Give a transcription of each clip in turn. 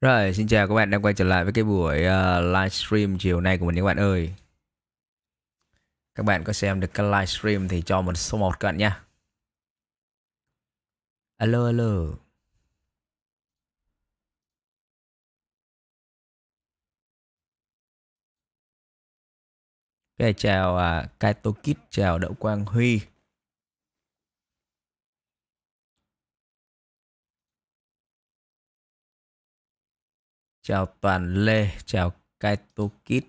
Rồi, xin chào các bạn đang quay trở lại với cái buổi uh, livestream chiều nay của mình các bạn ơi. Các bạn có xem được cái livestream thì cho một số 1 các bạn nha. Alo alo. Okay, chào uh, Kaito Kid, chào Đậu Quang Huy. chào Toàn Lê, chào Kaito Kid.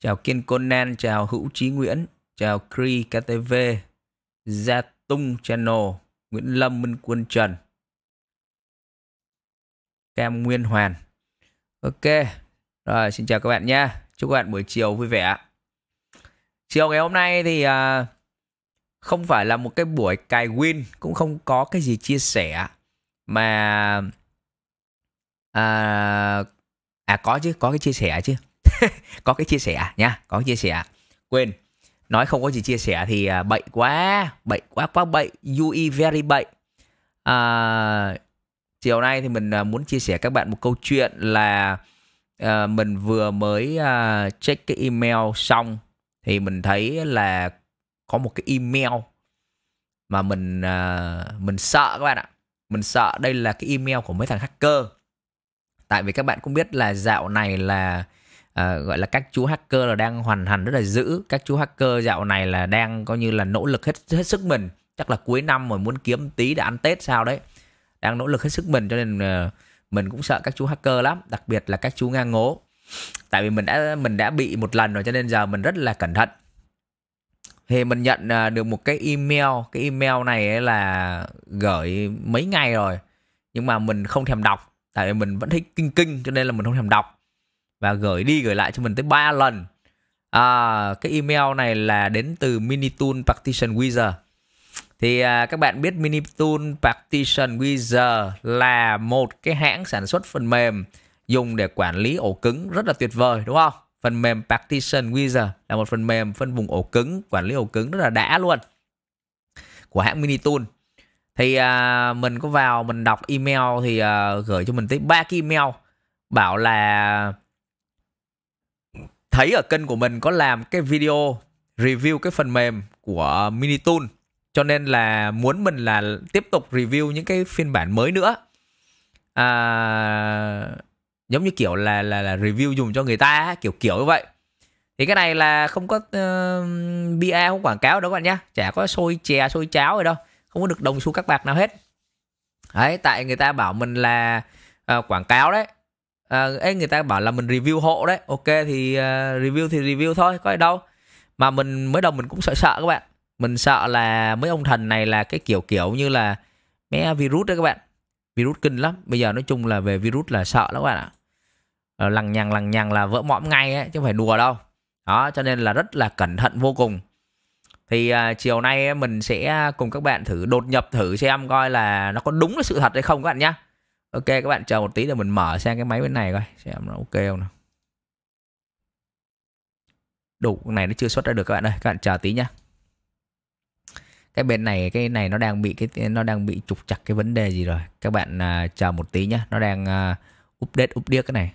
Chào Kiên Conan, chào Hữu Trí Nguyễn, chào Kri KTV, Gia Tung Channel, Nguyễn Lâm Minh Quân Trần, Cam Nguyên Hoàn. Ok, rồi xin chào các bạn nha. Chúc các bạn buổi chiều vui vẻ. Chiều ngày hôm nay thì uh, không phải là một cái buổi cài win, cũng không có cái gì chia sẻ mà à, à có chứ, có cái chia sẻ chứ có cái chia sẻ nha có chia sẻ quên nói không có gì chia sẻ thì à, bậy quá bậy quá quá bậy you e very bậy à, chiều nay thì mình à, muốn chia sẻ các bạn một câu chuyện là à, mình vừa mới à, check cái email xong thì mình thấy là có một cái email mà mình à, mình sợ các bạn ạ mình sợ đây là cái email của mấy thằng hacker tại vì các bạn cũng biết là dạo này là uh, gọi là các chú hacker là đang hoàn thành rất là dữ các chú hacker dạo này là đang coi như là nỗ lực hết hết sức mình chắc là cuối năm rồi muốn kiếm tí để ăn tết sao đấy đang nỗ lực hết sức mình cho nên uh, mình cũng sợ các chú hacker lắm đặc biệt là các chú ngang ngố tại vì mình đã mình đã bị một lần rồi cho nên giờ mình rất là cẩn thận thì mình nhận ờ, được một cái email cái email này là gửi mấy ngày rồi nhưng mà mình không thèm đọc tại vì mình vẫn thích kinh kinh cho nên là mình không thèm đọc và gửi đi gửi lại cho mình tới 3 lần à, cái email này là đến từ Minitool Partition Wizard thì à, các bạn biết Minitool Partition Wizard là một cái hãng sản xuất phần mềm dùng để quản lý ổ cứng rất là tuyệt vời đúng không phần mềm Partition Wizard là một phần mềm phân vùng ổ cứng quản lý ổ cứng rất là đã luôn của hãng Minitool thì à, mình có vào mình đọc email thì à, gửi cho mình tới ba email bảo là thấy ở kênh của mình có làm cái video review cái phần mềm của Minitool cho nên là muốn mình là tiếp tục review những cái phiên bản mới nữa à, giống như kiểu là là là review dùng cho người ta kiểu kiểu như vậy thì cái này là không có uh, bia không quảng cáo đâu các bạn nhá chả có xôi chè xôi cháo gì đâu không có được đồng xu các bạc nào hết đấy tại người ta bảo mình là uh, quảng cáo đấy à, ấy người ta bảo là mình review hộ đấy ok thì uh, review thì review thôi có gì đâu mà mình mới đầu mình cũng sợ sợ các bạn mình sợ là mấy ông thần này là cái kiểu kiểu như là mé virus đấy các bạn virus kinh lắm bây giờ nói chung là về virus là sợ lắm các bạn ạ ờ, lằng nhằng lằng nhằng là vỡ mõm ngay ấy, chứ không phải đùa đâu đó cho nên là rất là cẩn thận vô cùng thì à, chiều nay mình sẽ cùng các bạn thử đột nhập thử xem coi là nó có đúng là sự thật hay không các bạn nhé ok các bạn chờ một tí để mình mở sang cái máy bên này coi xem nó ok không nào đủ này nó chưa xuất ra được các bạn ơi các bạn chờ tí nhá cái bên này cái này nó đang bị cái nó đang bị trục chặt cái vấn đề gì rồi các bạn uh, chờ một tí nhá nó đang uh, update update cái này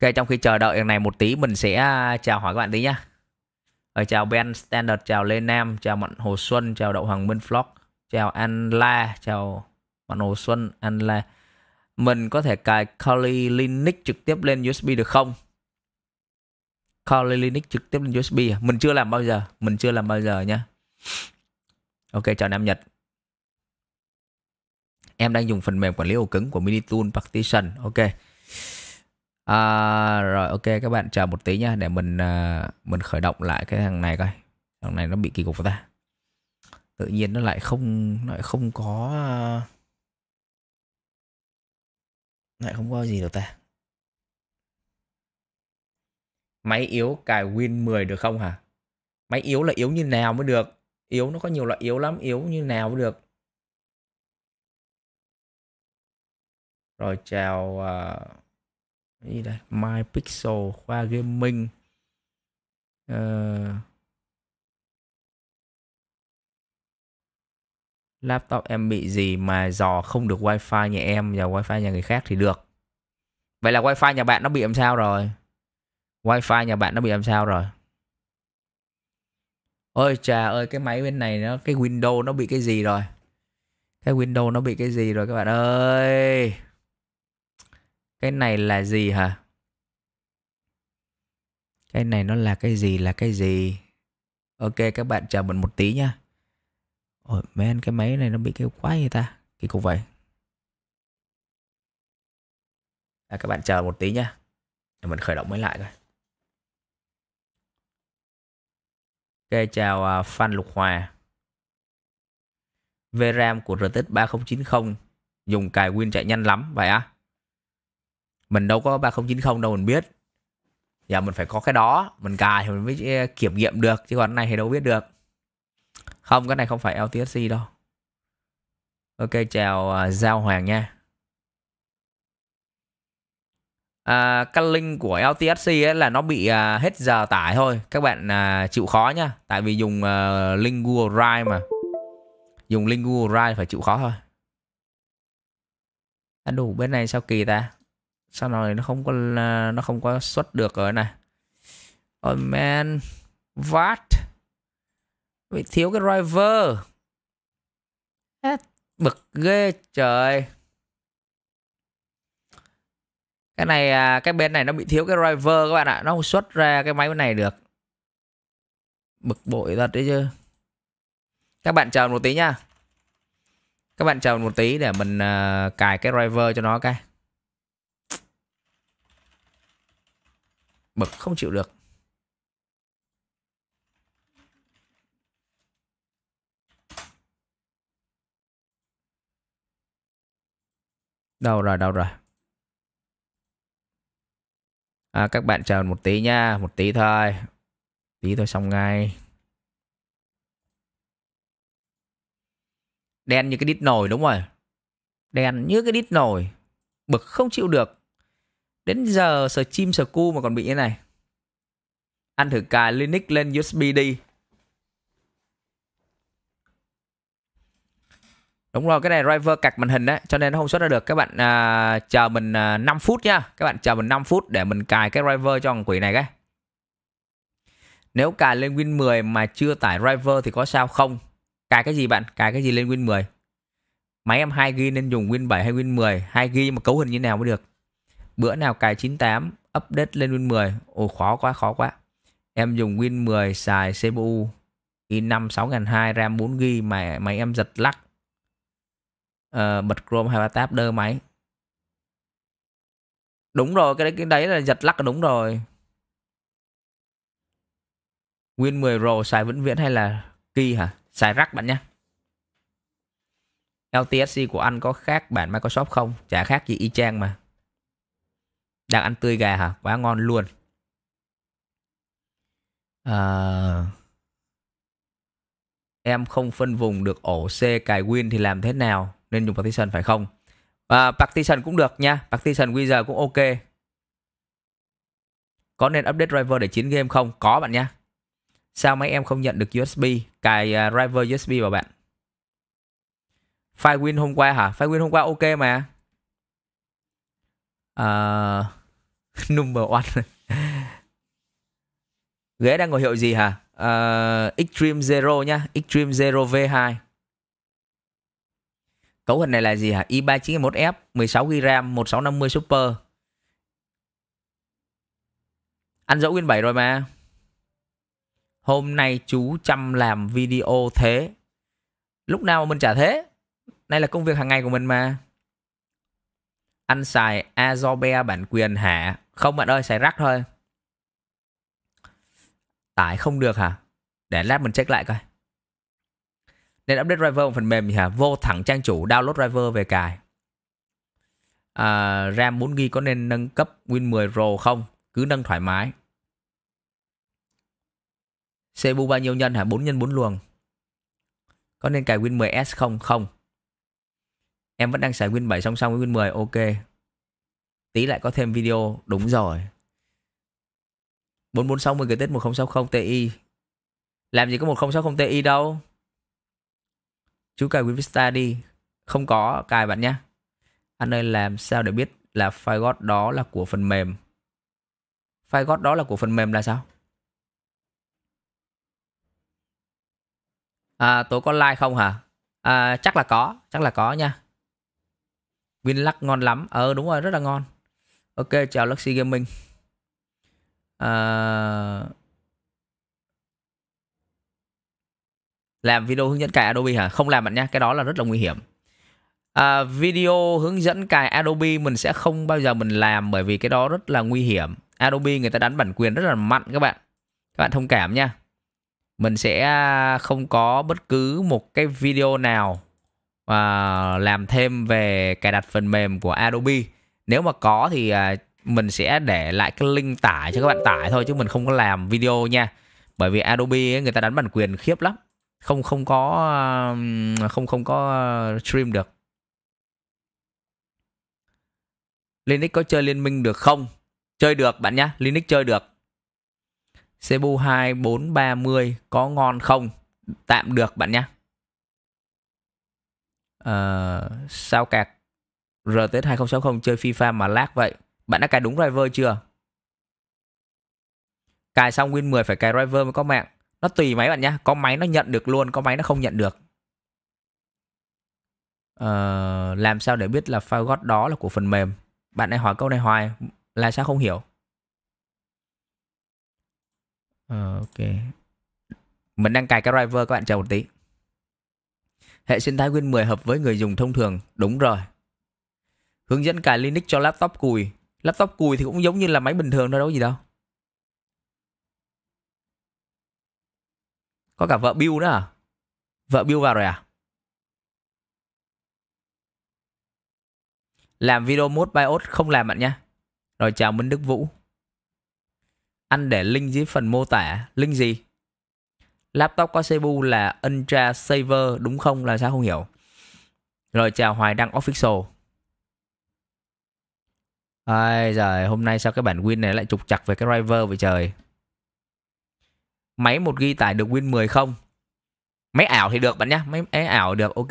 ok trong khi chờ đợi này một tí mình sẽ à, chào hỏi các bạn tí nhá rồi chào Ben Standard chào Lê Nam chào Mận Hồ Xuân chào Đậu Hoàng Minh Vlog chào An La chào bản đồ Xuân anh là mình có thể cài Kali Linux trực tiếp lên USB được không? Kali Linux trực tiếp lên USB à? Mình chưa làm bao giờ, mình chưa làm bao giờ nhá. Ok, chào Nam Nhật. Em đang dùng phần mềm quản lý ổ cứng của Minitool Partition. Ok. À, rồi ok các bạn chờ một tí nhá để mình à, mình khởi động lại cái thằng này coi. Thằng này nó bị kỳ cục ta. Tự nhiên nó lại không nó lại không có uh, lại không có gì đâu ta máy yếu cài win 10 được không hả máy yếu là yếu như nào mới được yếu nó có nhiều loại yếu lắm yếu như nào mới được rồi chào uh, gì đây my pixel khoa gaming uh, laptop em bị gì mà dò không được wifi nhà em và wifi nhà người khác thì được vậy là wifi nhà bạn nó bị làm sao rồi wifi nhà bạn nó bị làm sao rồi ôi trà ơi cái máy bên này nó cái window nó bị cái gì rồi cái window nó bị cái gì rồi các bạn ơi cái này là gì hả cái này nó là cái gì là cái gì ok các bạn chờ mình một tí nhá Ôi men cái máy này nó bị kêu quái người ta Kỳ cục vậy à, Các bạn chờ một tí nhá Để mình khởi động mới lại coi Ok chào uh, Phan Lục Hòa VRAM của RTX 3090 Dùng cài Win chạy nhanh lắm Vậy á à? Mình đâu có 3090 đâu mình biết Dạ mình phải có cái đó Mình cài thì mình mới kiểm nghiệm được Chứ còn này thì đâu biết được không, cái này không phải LTSC đâu. Ok, chào uh, Giao Hoàng nha. À, cái link của LTSC ấy là nó bị à, hết giờ tải thôi. Các bạn à, chịu khó nha Tại vì dùng à, link Google Drive mà. Dùng link Google Drive phải chịu khó thôi. À, đủ bên này sao kỳ ta? Sao này nó không có à, nó không có xuất được rồi này. Oh man. What? Bị thiếu cái driver. bực ghê trời. Cái này à, cái bên này nó bị thiếu cái driver các bạn ạ. Nó không xuất ra cái máy bên này được. Bực bội thật đấy chứ. Các bạn chờ một tí nha. Các bạn chờ một tí để mình uh, cài cái driver cho nó cái. Bực không chịu được. Đâu rồi, đâu rồi. À, các bạn chờ một tí nha, một tí thôi. Tí thôi xong ngay. Đen như cái đít nồi đúng rồi. Đen như cái đít nồi. Bực không chịu được. Đến giờ sờ chim sờ cu mà còn bị như này. ăn thử cài Linux lên USB đi. Đúng rồi, cái này driver cạch màn hình đấy, cho nên nó không xuất ra được. Các bạn à, chờ mình à, 5 phút nhá, Các bạn chờ mình 5 phút để mình cài cái driver cho thằng quỷ này cái. Nếu cài lên Win 10 mà chưa tải driver thì có sao không? Cài cái gì bạn? Cài cái gì lên Win 10? Máy em 2GB nên dùng Win 7 hay Win 10? 2GB mà cấu hình như nào mới được? Bữa nào cài 98, update lên Win 10. Ồ khó quá, khó quá. Em dùng Win 10 xài CPU i5 6200 RAM 4GB mà máy em giật lắc uh, bật Chrome 23 tab đơ máy đúng rồi cái đấy, cái đấy là giật lắc là đúng rồi Win 10 Pro xài vĩnh viễn hay là kỳ hả? Xài rắc bạn nhé. LTSC của anh có khác bản Microsoft không? Chả khác gì y chang mà. Đang ăn tươi gà hả? Quá ngon luôn. À... Em không phân vùng được ổ C cài Win thì làm thế nào? nên dùng partition phải không và partition cũng được nha partition wizard cũng ok có nên update driver để chín game không có bạn nha sao mấy em không nhận được usb cài uh, driver usb vào bạn file win hôm qua hả file win hôm qua ok mà uh, number one ghế đang ngồi hiệu gì hả uh, à, extreme zero nhá extreme zero v 2 Cấu hình này là gì hả? i3 921F, 16GB RAM, 1650 Super. Ăn dẫu Win 7 rồi mà. Hôm nay chú chăm làm video thế. Lúc nào mà mình trả thế? Đây là công việc hàng ngày của mình mà. Anh xài Azobe bản quyền hả? Không bạn ơi, xài rắc thôi. Tải không được hả? Để lát mình check lại coi nên update driver một phần mềm gì hả vô thẳng trang chủ download driver về cài à, RAM 4 g có nên nâng cấp Win 10 Pro không cứ nâng thoải mái CPU bao nhiêu nhân hả 4 nhân 4 luồng có nên cài Win 10S không không em vẫn đang xài Win 7 song song với Win 10 ok tí lại có thêm video đúng rồi 4460 gửi tết 1060 Ti làm gì có 1060 Ti đâu chú cài WinVista đi không có cài bạn nhé anh ơi làm sao để biết là file god đó là của phần mềm file god đó là của phần mềm là sao à, tối có like không hả à, chắc là có chắc là có nha winlux ngon lắm ờ đúng rồi rất là ngon ok chào luxy gaming à, làm video hướng dẫn cài Adobe hả không làm bạn nhá cái đó là rất là nguy hiểm à, video hướng dẫn cài Adobe mình sẽ không bao giờ mình làm bởi vì cái đó rất là nguy hiểm Adobe người ta đánh bản quyền rất là mạnh các bạn các bạn thông cảm nha mình sẽ à, không có bất cứ một cái video nào à, làm thêm về cài đặt phần mềm của Adobe nếu mà có thì à, mình sẽ để lại cái link tải cho các bạn tải thôi chứ mình không có làm video nha bởi vì Adobe ấy, người ta đánh bản quyền khiếp lắm không không có không không có ờ, stream được Linux có chơi liên minh được không? Chơi được bạn nhá, Linux chơi được. Cebu 2430 có ngon không? Tạm được bạn nhá. Uh, sao cạc RTS 2060 chơi FIFA mà lag vậy? Bạn đã cài đúng driver chưa? Cài xong Win 10 phải cài driver mới có mạng nó tùy máy bạn nhá có máy nó nhận được luôn có máy nó không nhận được ờ, làm sao để biết là file gót đó là của phần mềm bạn này hỏi câu này hoài là sao không hiểu ờ, ok mình đang cài cái driver các bạn chờ một tí hệ sinh thái Win 10 hợp với người dùng thông thường đúng rồi hướng dẫn cài Linux cho laptop cùi laptop cùi thì cũng giống như là máy bình thường đâu đâu gì đâu Có cả vợ Bill nữa à? Vợ Bill vào rồi à? Làm video mốt bios không làm bạn nhé. Rồi chào Minh Đức Vũ. Anh để link dưới phần mô tả. Link gì? Laptop có CPU là Ultra Saver đúng không? Là sao không hiểu? Rồi chào Hoài Đăng Official. Ai giời, hôm nay sao cái bản win này lại trục chặt về cái driver vậy trời? máy một ghi tải được Win 10 không? Máy ảo thì được bạn nhá, máy, máy ảo được ok.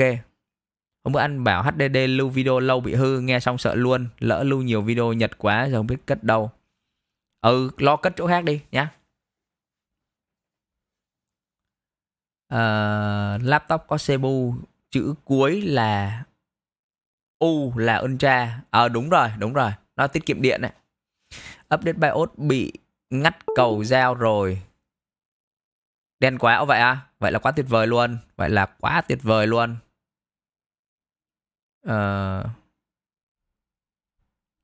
Hôm bữa anh bảo HDD lưu video lâu bị hư, nghe xong sợ luôn, lỡ lưu nhiều video Nhật quá giờ không biết cất đâu. Ừ, lo cất chỗ khác đi nhá. Uh, laptop có CPU chữ cuối là U là Ultra. Ờ à, đúng rồi, đúng rồi. Nó tiết kiệm điện này. Update BIOS bị ngắt cầu giao rồi. Đen quá vậy à? Vậy là quá tuyệt vời luôn. Vậy là quá tuyệt vời luôn. Ờ...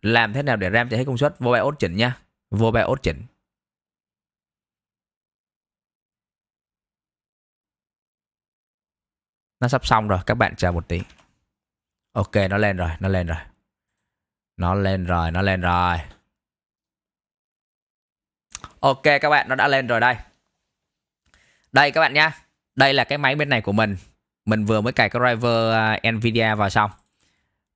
Làm thế nào để RAM chạy hết công suất? Vô bài ốt chỉnh nha. Vô bài ốt chỉnh. Nó sắp xong rồi. Các bạn chờ một tí. Ok, nó lên rồi. Nó lên rồi. Nó lên rồi. Nó lên rồi. Ok các bạn, nó đã lên rồi đây đây các bạn nhá đây là cái máy bên này của mình mình vừa mới cài cái driver à, Nvidia vào xong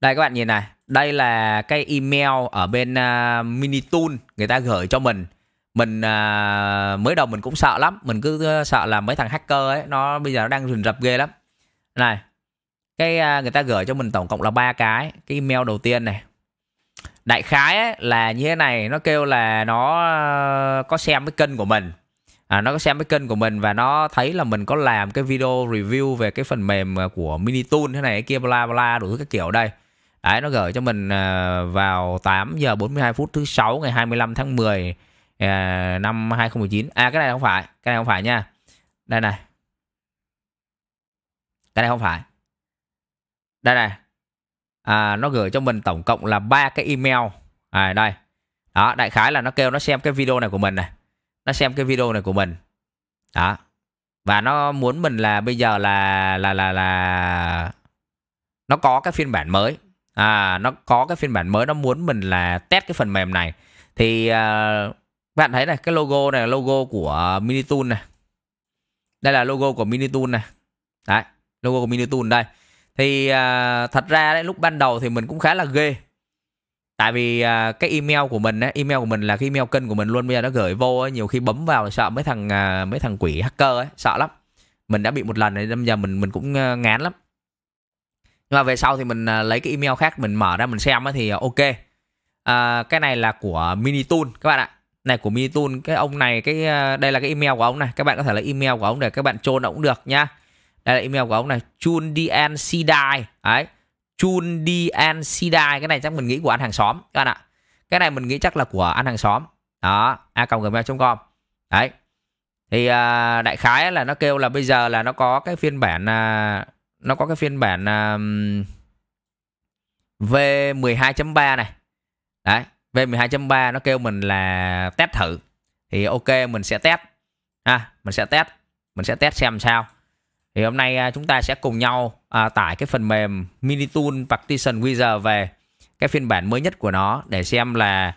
đây các bạn nhìn này đây là cái email ở bên uh, à, Minitool người ta gửi cho mình mình uh, mới đầu mình cũng sợ lắm mình cứ sợ là mấy thằng hacker ấy nó bây giờ nó đang rình rập ghê lắm này cái uh, người ta gửi cho mình tổng cộng là ba cái cái email đầu tiên này đại khái ấy, là như thế này nó kêu là nó có xem cái kênh của mình à, nó có xem cái kênh của mình và nó thấy là mình có làm cái video review về cái phần mềm à, của Minitool thế này kia bla bla đủ các kiểu đây đấy nó gửi cho mình à, vào 8 giờ 42 phút thứ sáu ngày 25 tháng 10 à, năm 2019 à cái này không phải cái này không phải nha đây này cái này không phải đây này à, nó gửi cho mình tổng cộng là ba cái email à, đây đó đại khái là nó kêu nó xem cái video này của mình này nó xem cái video này của mình đó và nó muốn mình là bây giờ là là là là nó có cái phiên bản mới à nó có cái phiên bản mới nó muốn mình là test cái phần mềm này thì uh, bạn thấy này cái logo này là logo của Minitool này đây là logo của Minitool này đấy logo của Minitool đây thì uh, thật ra đấy lúc ban đầu thì mình cũng khá là ghê tại vì à, cái email của mình á email của mình là cái email kênh của mình luôn bây giờ nó gửi vô á, nhiều khi bấm vào là sợ mấy thằng à, mấy thằng quỷ hacker ấy sợ lắm mình đã bị một lần này bây giờ mình mình cũng à, ngán lắm nhưng mà về sau thì mình à, lấy cái email khác mình mở ra mình xem á thì à, ok à, cái này là của mini minitool các bạn ạ này của mini minitool cái ông này cái à, đây là cái email của ông này các bạn có thể lấy email của ông để các bạn chôn cũng được nhá đây là email của ông này chun dian sidai đấy Chun Di An Sidai cái này chắc mình nghĩ của anh hàng xóm các bạn ạ. Cái này mình nghĩ chắc là của anh hàng xóm. Đó, a gmail.com. Đấy. Thì à, đại khái là nó kêu là bây giờ là nó có cái phiên bản à, nó có cái phiên bản à, V12.3 này. Đấy, V12.3 nó kêu mình là test thử. Thì ok mình sẽ test. À, mình sẽ test. Mình sẽ test xem sao thì hôm nay à, chúng ta sẽ cùng nhau à, tải cái phần mềm Mini Minitool Partition Wizard về cái phiên bản mới nhất của nó để xem là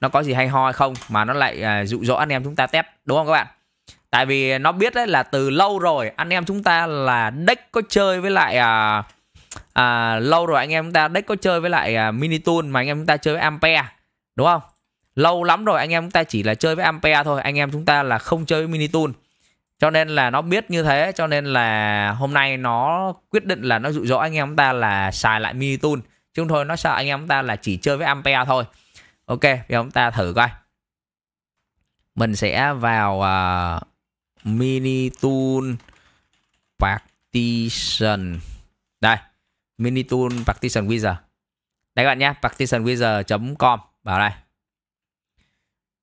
nó có gì hay ho hay không mà nó lại à, dụ dỗ anh em chúng ta test đúng không các bạn tại vì nó biết đấy là từ lâu rồi anh em chúng ta là deck có chơi với lại à, à, lâu rồi anh em chúng ta deck có chơi với lại à, Minitool mà anh em chúng ta chơi với Ampere đúng không lâu lắm rồi anh em chúng ta chỉ là chơi với Ampere thôi anh em chúng ta là không chơi với Mini Minitool cho nên là nó biết như thế cho nên là hôm nay nó quyết định là nó dụ dỗ anh em ta là xài lại mini tool chúng thôi nó sợ anh em ta là chỉ chơi với ampere thôi ok bây giờ chúng ta thử coi mình sẽ vào uh, mini tool partition đây mini tool partition wizard đây các bạn nhé partition wizard com vào đây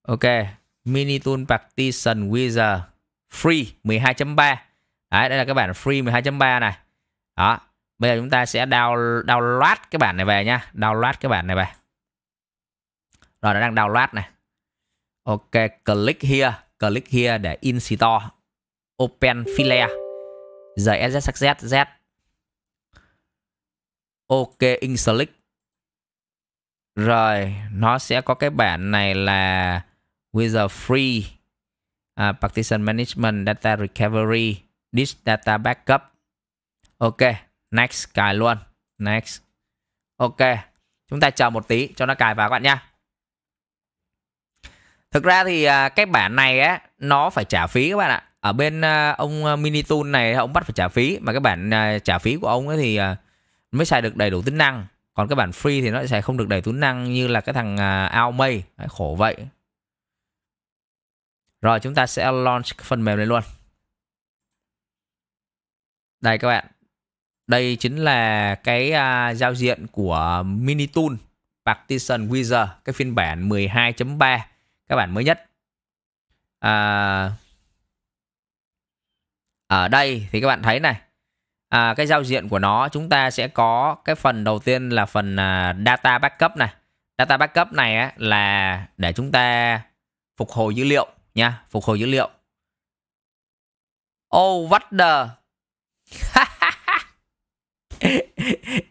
ok mini tool partition wizard free 12.3 đấy đây là cái bản free 12.3 này đó bây giờ chúng ta sẽ download, download cái bản này về nha download cái bản này về rồi nó đang download này ok click here click here để in open file giờ z, ok in rồi nó sẽ có cái bản này là with a free à, partition management data recovery disk data backup ok next cài luôn next ok chúng ta chờ một tí cho nó cài vào các bạn nha thực ra thì à, cái bản này á nó phải trả phí các bạn ạ ở bên à, ông à, mini tool này ông bắt phải trả phí mà cái bản à, trả phí của ông ấy thì à, mới xài được đầy đủ tính năng còn cái bản free thì nó sẽ không được đầy tính năng như là cái thằng uh, à, Aomei khổ vậy rồi chúng ta sẽ launch phần mềm này luôn. Đây các bạn. Đây chính là cái uh, giao diện của Minitool Partition Wizard, cái phiên bản 12.3, các bạn mới nhất. À, ở đây thì các bạn thấy này, à, cái giao diện của nó chúng ta sẽ có cái phần đầu tiên là phần uh, data backup này. Data backup này á, là để chúng ta phục hồi dữ liệu nha, phục hồi dữ liệu. Oh, what the...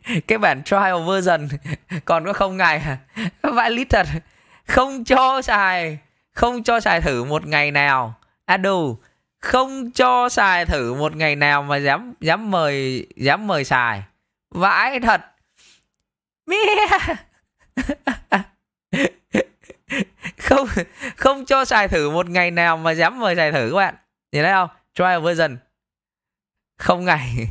cái bản trial version còn có không ngày vãi Valid thật. Không cho xài, không cho xài thử một ngày nào. Adu, à, không cho xài thử một ngày nào mà dám dám mời dám mời xài. Vãi thật. Mia. không không cho xài thử một ngày nào mà dám mời xài thử các bạn nhìn thấy không trial version không ngày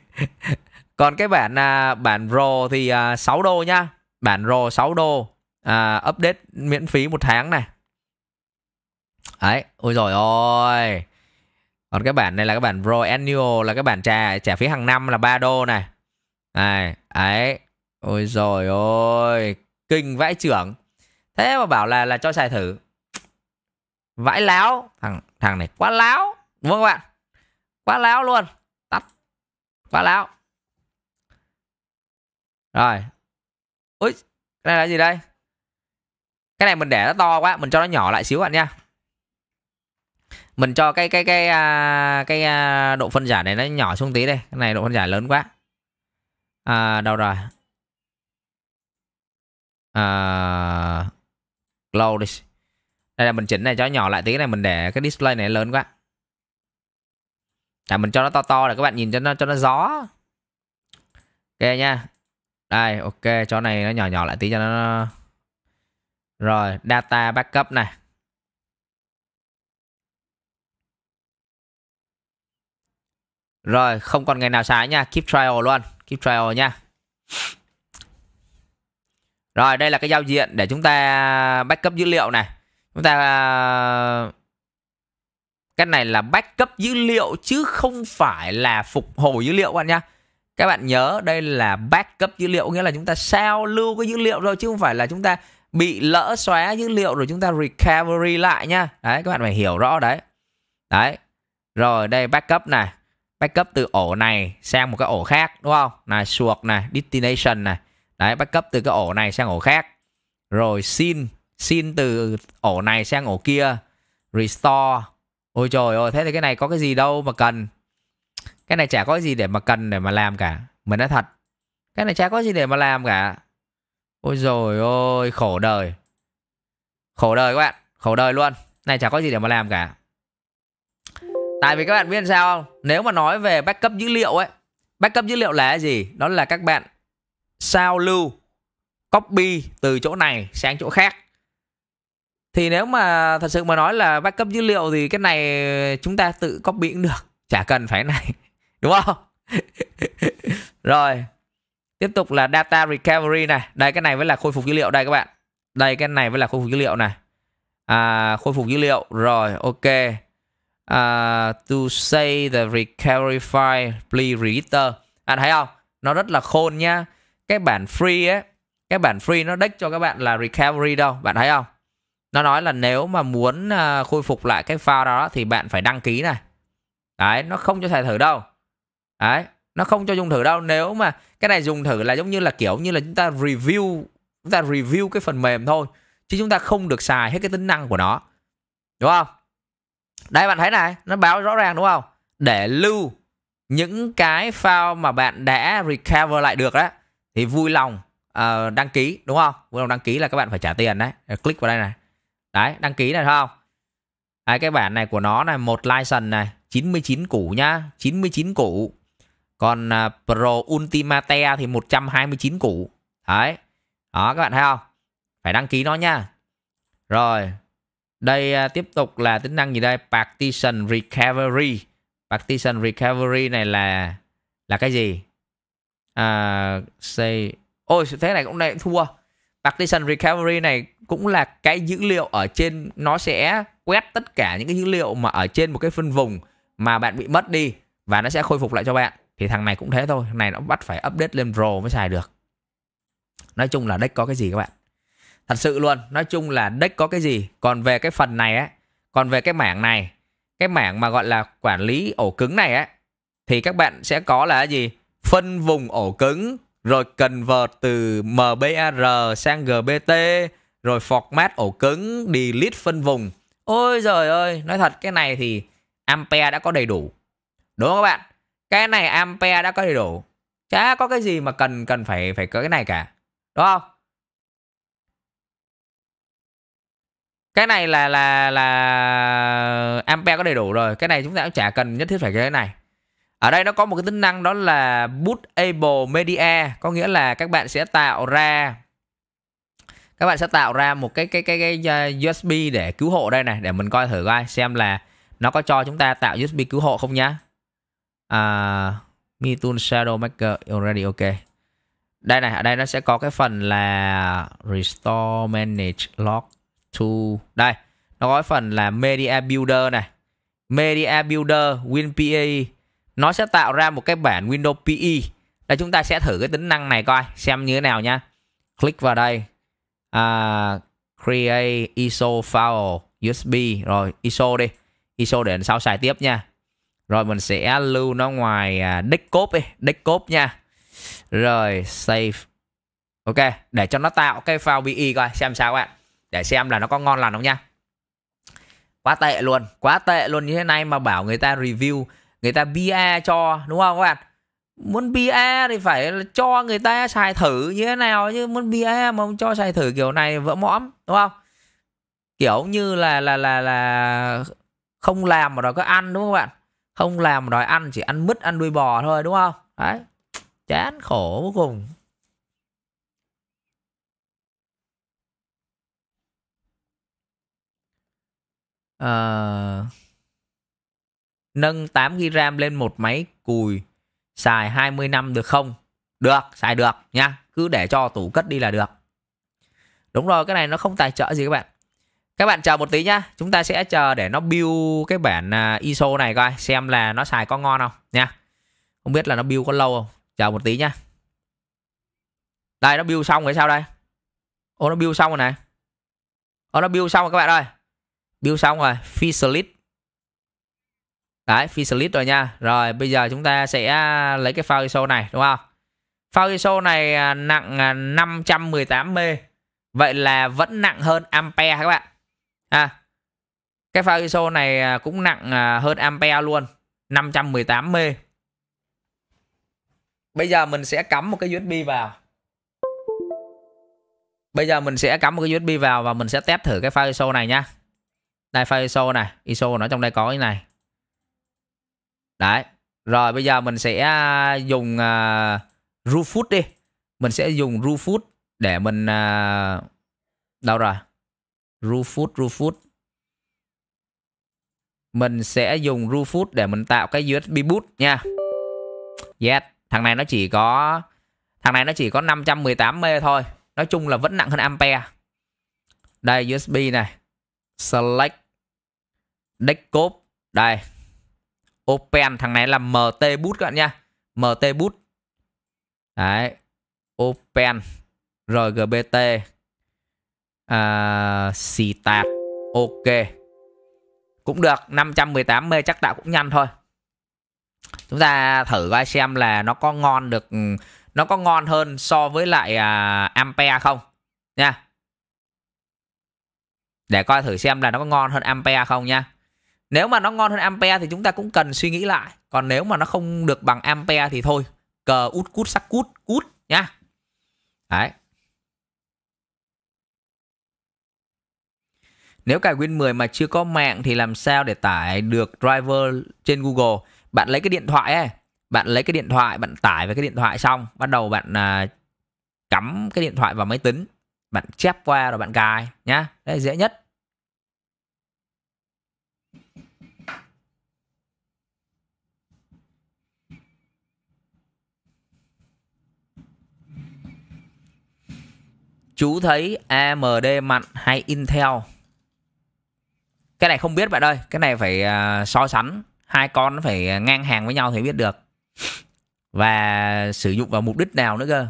còn cái bản à, bản pro thì 6 à, đô nhá bản pro 6 đô à, update miễn phí một tháng này đấy ôi rồi ôi còn cái bản này là cái bản pro annual là cái bản trả trả phí hàng năm là 3 đô này này ấy ôi rồi ôi kinh vãi trưởng thế mà bảo là là cho xài thử vãi láo thằng thằng này quá láo đúng không các bạn quá láo luôn tắt quá láo rồi ui cái này là gì đây cái này mình để nó to quá mình cho nó nhỏ lại xíu bạn nha mình cho cái cái cái à, cái, cái, à, cái độ phân giải này nó nhỏ xuống tí đây cái này độ phân giải lớn quá à, đâu rồi à, Low Đây là mình chỉnh này cho nhỏ lại tí này mình để cái display này lớn quá. tại mình cho nó to to để các bạn nhìn cho nó cho nó gió. Ok nha. Đây, ok, cho này nó nhỏ nhỏ lại tí cho nó Rồi, data backup này. Rồi, không còn ngày nào sáng nha, keep trial luôn, keep trial nha. Rồi đây là cái giao diện để chúng ta backup dữ liệu này. Chúng ta cái này là backup dữ liệu chứ không phải là phục hồi dữ liệu các bạn nhá. Các bạn nhớ đây là backup dữ liệu nghĩa là chúng ta sao lưu cái dữ liệu rồi chứ không phải là chúng ta bị lỡ xóa dữ liệu rồi chúng ta recovery lại nhá. Đấy các bạn phải hiểu rõ đấy. Đấy. Rồi đây backup này. Backup từ ổ này sang một cái ổ khác đúng không? Này suộc này, destination này đấy backup từ cái ổ này sang ổ khác rồi xin xin từ ổ này sang ổ kia restore ôi trời ơi thế thì cái này có cái gì đâu mà cần cái này chả có gì để mà cần để mà làm cả mình nói thật cái này chả có gì để mà làm cả ôi rồi ôi khổ đời khổ đời các bạn khổ đời luôn này chả có gì để mà làm cả tại vì các bạn biết sao không nếu mà nói về backup dữ liệu ấy backup dữ liệu là cái gì đó là các bạn sao lưu copy từ chỗ này sang chỗ khác thì nếu mà thật sự mà nói là backup dữ liệu thì cái này chúng ta tự copy cũng được chả cần phải này đúng không rồi tiếp tục là data recovery này đây cái này mới là khôi phục dữ liệu đây các bạn đây cái này mới là khôi phục dữ liệu này à, khôi phục dữ liệu rồi ok à, to say the recovery file please register anh à, thấy không nó rất là khôn nhá cái bản free ấy cái bản free nó đích cho các bạn là recovery đâu bạn thấy không nó nói là nếu mà muốn à, khôi phục lại cái file đó thì bạn phải đăng ký này đấy nó không cho thầy thử đâu đấy nó không cho dùng thử đâu nếu mà cái này dùng thử là giống như là kiểu như là chúng ta review chúng ta review cái phần mềm thôi chứ chúng ta không được xài hết cái tính năng của nó đúng không đây bạn thấy này nó báo rõ ràng đúng không để lưu những cái file mà bạn đã recover lại được đó thì vui lòng uh, đăng ký đúng không vui lòng đăng ký là các bạn phải trả tiền đấy ờ, click vào đây này đấy đăng ký này không đấy, cái bản này của nó này một license này 99 củ nhá 99 củ còn uh, pro ultimate thì 129 củ đấy đó các bạn thấy không phải đăng ký nó nha rồi đây uh, tiếp tục là tính năng gì đây partition recovery partition recovery này là là cái gì à, say ôi thế này cũng này cũng thua partition recovery này cũng là cái dữ liệu ở trên nó sẽ quét tất cả những cái dữ liệu mà ở trên một cái phân vùng mà bạn bị mất đi và nó sẽ khôi phục lại cho bạn thì thằng này cũng thế thôi thằng này nó bắt phải update lên pro mới xài được nói chung là deck có cái gì các bạn thật sự luôn nói chung là deck có cái gì còn về cái phần này á còn về cái mảng này cái mảng mà gọi là quản lý ổ cứng này á thì các bạn sẽ có là gì phân vùng ổ cứng, rồi cần vợt từ MBR sang GBT, rồi format ổ cứng, delete phân vùng. Ôi giời ơi, nói thật cái này thì Ampere đã có đầy đủ. Đúng không các bạn? Cái này Ampere đã có đầy đủ. Chả có cái gì mà cần cần phải phải có cái này cả. Đúng không? cái này là là là ampere có đầy đủ rồi cái này chúng ta cũng chả cần nhất thiết phải cái này ở đây nó có một cái tính năng đó là bootable media có nghĩa là các bạn sẽ tạo ra các bạn sẽ tạo ra một cái cái cái cái USB uh, để cứu hộ đây này để mình coi thử coi xem là nó có cho chúng ta tạo USB cứu hộ không nhá à, Mi Shadow Maker already ok đây này ở đây nó sẽ có cái phần là Restore Manage Log to đây nó có cái phần là Media Builder này Media Builder WinPE nó sẽ tạo ra một cái bản Windows PE là chúng ta sẽ thử cái tính năng này coi xem như thế nào nha click vào đây uh, create ISO file USB rồi ISO đi ISO để sau xài tiếp nha rồi mình sẽ lưu nó ngoài à, deck code đi deck code nha rồi save ok để cho nó tạo cái file PE coi xem sao ạ, để xem là nó có ngon lành không nha quá tệ luôn quá tệ luôn như thế này mà bảo người ta review người ta bia cho đúng không các bạn muốn bia thì phải cho người ta xài thử như thế nào chứ muốn bia mà không cho xài thử kiểu này vỡ mõm đúng không kiểu như là là là là không làm mà đòi có ăn đúng không các bạn không làm mà đòi ăn chỉ ăn mứt ăn đuôi bò thôi đúng không đấy chán khổ vô cùng uh nâng 8GB lên một máy cùi xài 20 năm được không? Được, xài được nha. Cứ để cho tủ cất đi là được. Đúng rồi, cái này nó không tài trợ gì các bạn. Các bạn chờ một tí nhá. Chúng ta sẽ chờ để nó build cái bản à, ISO này coi. Xem là nó xài có ngon không nha. Không biết là nó build có lâu không. Chờ một tí nhá. Đây, nó build xong rồi sao đây? Ô, nó build xong rồi này. Ô, nó build xong rồi các bạn ơi. Build xong rồi. Fisherlit Đấy, phi split rồi nha. Rồi, bây giờ chúng ta sẽ à, lấy cái file ISO này, đúng không? File ISO này à, nặng 518 à, m, Vậy là vẫn nặng hơn ampere các bạn. À, cái file ISO này cũng nặng hơn ampere luôn. 518 m. Bây giờ mình sẽ cắm một cái USB vào. Bây giờ mình sẽ cắm một cái USB vào và mình sẽ test thử cái file ISO này nha. Đây file ISO này, ISO nó trong đây có cái này. Đấy. Rồi bây giờ mình sẽ à, dùng uh, à, root đi. Mình sẽ dùng Rufus để mình uh, đâu rồi? Rufus Rufus, Mình sẽ dùng Rufus để mình tạo cái USB boot nha. Yes, thằng này nó chỉ có thằng này nó chỉ có 518 m thôi. Nói chung là vẫn nặng hơn ampere. Đây USB này. Select deck code. Đây, Open thằng này là MT Boot các bạn nha. MT Boot. Đấy. Open RGBT à, xì tạt ok cũng được 518 mê chắc tạo cũng nhanh thôi chúng ta thử coi xem là nó có ngon được ừ, nó có ngon hơn so với lại à, ampere không nha để coi thử xem là nó có ngon hơn ampere không nha nếu mà nó ngon hơn ampere thì chúng ta cũng cần suy nghĩ lại còn nếu mà nó không được bằng ampere thì thôi cờ út cút sắc cút cút nhá đấy Nếu cài Win 10 mà chưa có mạng thì làm sao để tải được driver trên Google? Bạn lấy cái điện thoại ấy, bạn lấy cái điện thoại, bạn tải về cái điện thoại xong, bắt đầu bạn à, cắm cái điện thoại vào máy tính, bạn chép qua rồi bạn cài nhá. Đấy dễ nhất. chú thấy AMD mạnh hay Intel cái này không biết bạn ơi cái này phải à, so sánh hai con nó phải ngang hàng với nhau thì biết được và sử dụng vào mục đích nào nữa cơ